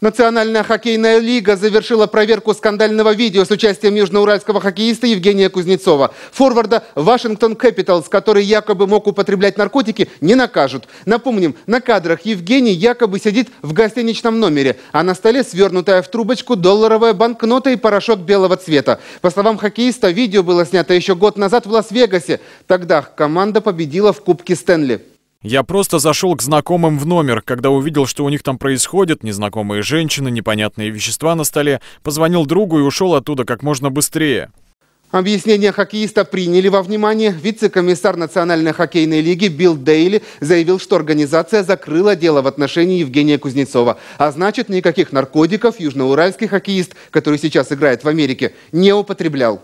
Национальная хоккейная лига завершила проверку скандального видео с участием южноуральского хоккеиста Евгения Кузнецова. Форварда Вашингтон Кэпиталс, который якобы мог употреблять наркотики, не накажут. Напомним, на кадрах Евгений якобы сидит в гостиничном номере, а на столе свернутая в трубочку долларовая банкнота и порошок белого цвета. По словам хоккеиста, видео было снято еще год назад в Лас-Вегасе. Тогда команда победила в Кубке Стэнли. Я просто зашел к знакомым в номер, когда увидел, что у них там происходит, незнакомые женщины, непонятные вещества на столе, позвонил другу и ушел оттуда как можно быстрее. Объяснение хоккеиста приняли во внимание. Вице-комиссар Национальной хоккейной лиги Билл Дейли заявил, что организация закрыла дело в отношении Евгения Кузнецова. А значит, никаких наркотиков южноуральский хоккеист, который сейчас играет в Америке, не употреблял.